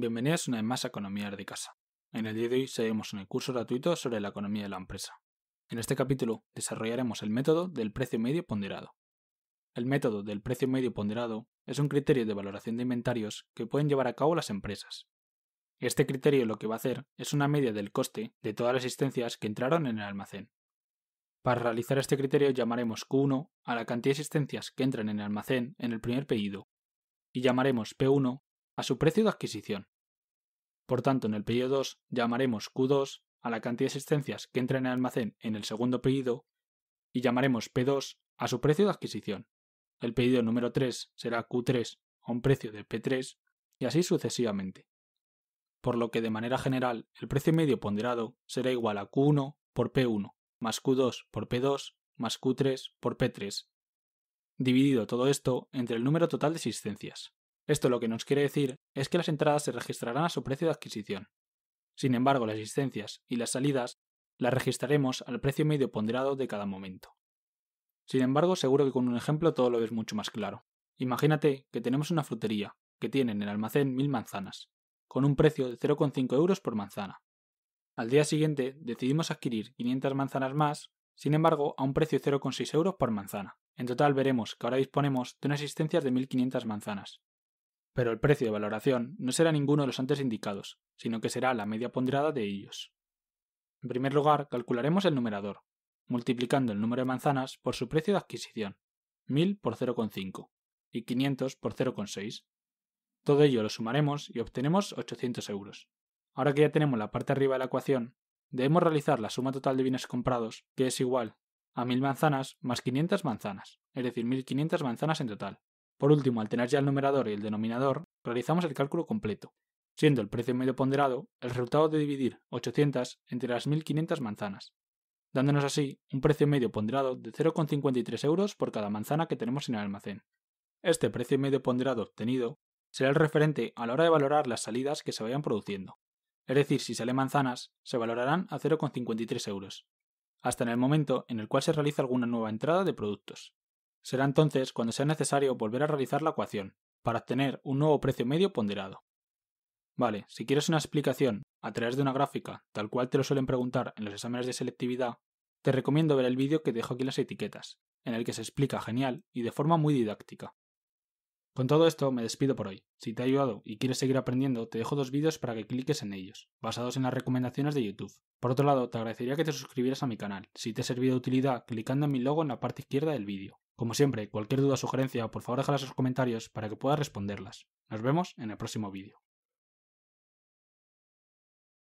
Bienvenidos una vez más a Economía de Casa. En el día de hoy seguimos en el curso gratuito sobre la economía de la empresa. En este capítulo desarrollaremos el método del precio medio ponderado. El método del precio medio ponderado es un criterio de valoración de inventarios que pueden llevar a cabo las empresas. Este criterio lo que va a hacer es una media del coste de todas las existencias que entraron en el almacén. Para realizar este criterio llamaremos Q1 a la cantidad de existencias que entran en el almacén en el primer pedido y llamaremos P1 a su precio de adquisición. Por tanto, en el pedido 2 llamaremos Q2 a la cantidad de existencias que entra en el almacén en el segundo pedido y llamaremos P2 a su precio de adquisición. El pedido número 3 será Q3 a un precio de P3 y así sucesivamente. Por lo que de manera general el precio medio ponderado será igual a Q1 por P1 más Q2 por P2 más Q3 por P3, dividido todo esto entre el número total de existencias. Esto lo que nos quiere decir es que las entradas se registrarán a su precio de adquisición. Sin embargo, las existencias y las salidas las registraremos al precio medio ponderado de cada momento. Sin embargo, seguro que con un ejemplo todo lo ves mucho más claro. Imagínate que tenemos una frutería que tiene en el almacén mil manzanas, con un precio de 0,5 euros por manzana. Al día siguiente decidimos adquirir 500 manzanas más, sin embargo, a un precio de 0,6 euros por manzana. En total veremos que ahora disponemos de unas existencias de 1.500 manzanas, pero el precio de valoración no será ninguno de los antes indicados, sino que será la media ponderada de ellos. En primer lugar, calcularemos el numerador, multiplicando el número de manzanas por su precio de adquisición, 1000 por 0,5 y 500 por 0,6. Todo ello lo sumaremos y obtenemos 800 euros. Ahora que ya tenemos la parte arriba de la ecuación, debemos realizar la suma total de bienes comprados, que es igual a 1000 manzanas más 500 manzanas, es decir, 1500 manzanas en total, por último, al tener ya el numerador y el denominador, realizamos el cálculo completo, siendo el precio medio ponderado el resultado de dividir 800 entre las 1500 manzanas, dándonos así un precio medio ponderado de 0,53 euros por cada manzana que tenemos en el almacén. Este precio medio ponderado obtenido será el referente a la hora de valorar las salidas que se vayan produciendo. Es decir, si sale manzanas, se valorarán a 0,53 euros, hasta en el momento en el cual se realiza alguna nueva entrada de productos. Será entonces cuando sea necesario volver a realizar la ecuación, para obtener un nuevo precio medio ponderado. Vale, si quieres una explicación a través de una gráfica, tal cual te lo suelen preguntar en los exámenes de selectividad, te recomiendo ver el vídeo que dejo aquí en las etiquetas, en el que se explica genial y de forma muy didáctica. Con todo esto me despido por hoy. Si te ha ayudado y quieres seguir aprendiendo, te dejo dos vídeos para que cliques en ellos, basados en las recomendaciones de YouTube. Por otro lado, te agradecería que te suscribieras a mi canal, si te ha servido de utilidad, clicando en mi logo en la parte izquierda del vídeo. Como siempre, cualquier duda o sugerencia, por favor déjalas en los comentarios para que pueda responderlas. Nos vemos en el próximo vídeo.